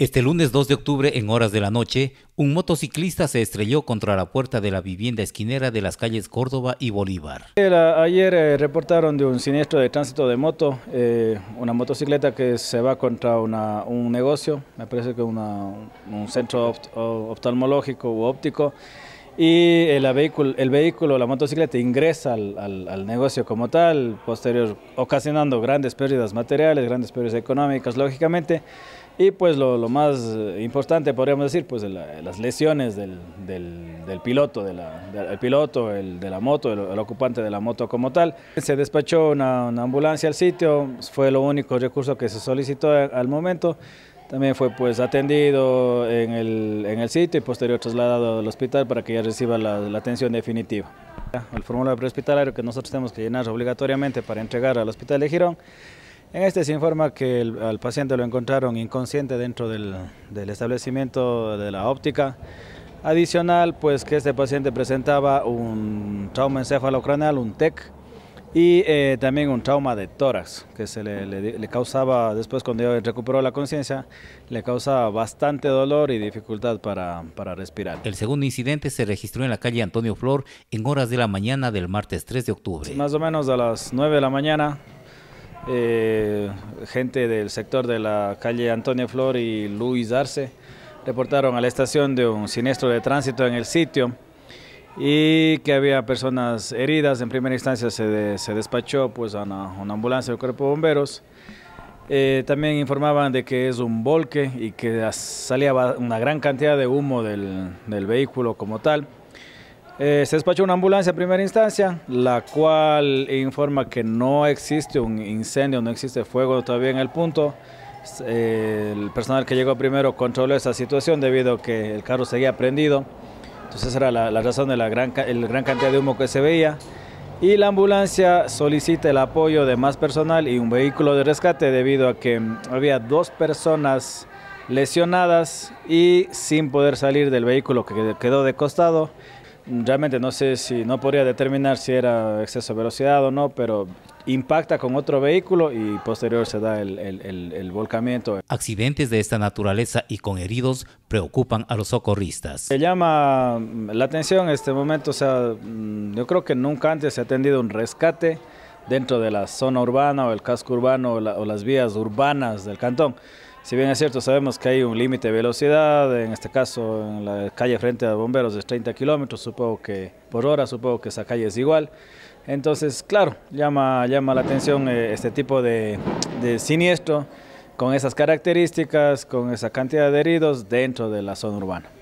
Este lunes 2 de octubre, en horas de la noche, un motociclista se estrelló contra la puerta de la vivienda esquinera de las calles Córdoba y Bolívar. Ayer eh, reportaron de un siniestro de tránsito de moto, eh, una motocicleta que se va contra un negocio, me parece que un centro oftalmológico u óptico, y el eh, vehículo, el vehículo la motocicleta ingresa al, al negocio como tal, posterior, ocasionando grandes pérdidas materiales, grandes pérdidas económicas, lógicamente. Y pues lo, más eh, importante, podríamos decir, pues las lesiones del, del, piloto, del piloto, el, de la moto, el, ocupante de la moto como tal. Se despachó una, ambulancia al sitio, fue lo único recurso que se solicitó al momento. También fue pues atendido en el, en el sitio y posterior trasladado al hospital para que ya reciba la, la atención definitiva. El formulario prehospitalario que nosotros tenemos que llenar obligatoriamente para entregar al hospital de Girón en este se informa que el, al paciente lo encontraron inconsciente dentro del, establecimiento de la óptica. Adicional, pues que este paciente presentaba un trauma encefalocraneal, un TEC, y eh, también un trauma de tórax que se le, causaba, después cuando recuperó la conciencia, le causaba bastante dolor y dificultad para, para respirar. El segundo incidente se registró en la calle Antonio Flor en horas de la mañana del martes 3 de octubre. Más o menos a las 9 de la mañana eh, gente del sector de la calle Antonio Flor y Luis Arce reportaron a la estación de un siniestro de tránsito en el sitio y que había personas heridas. En primera instancia se, despachó pues, a una, ambulancia del cuerpo de bomberos. Eh, también informaban de que es un volque y que salía una gran cantidad de humo del vehículo como tal. Eh, se despachó una ambulancia en primera instancia, la cual informa que no existe un incendio, no existe fuego todavía en el punto. Eh, el personal que llegó primero controló esa situación debido a que el carro seguía prendido. Entonces era la, razón de la gran, gran cantidad de humo que se veía. Y la ambulancia solicita el apoyo de más personal y un vehículo de rescate debido a que había dos personas lesionadas y sin poder salir del vehículo que quedó de costado realmente no sé si, no podría determinar si era exceso de velocidad o no, pero impacta con otro vehículo y posterior se da el, el, volcamiento. Accidentes de esta naturaleza y con heridos preocupan a los socorristas. Se llama la atención en este momento, o sea, mm, yo creo que nunca antes se ha atendido un rescate dentro de la zona urbana o el casco urbano o, las vías urbanas del cantón. Si bien es cierto, sabemos que hay un límite de velocidad, en este caso en la calle frente a bomberos es 30 kilómetros, supongo que por hora, supongo que esa calle es igual. Entonces, claro, llama, llama la atención eh, este tipo de siniestro con esas características, con esa cantidad de heridos dentro de la zona urbana.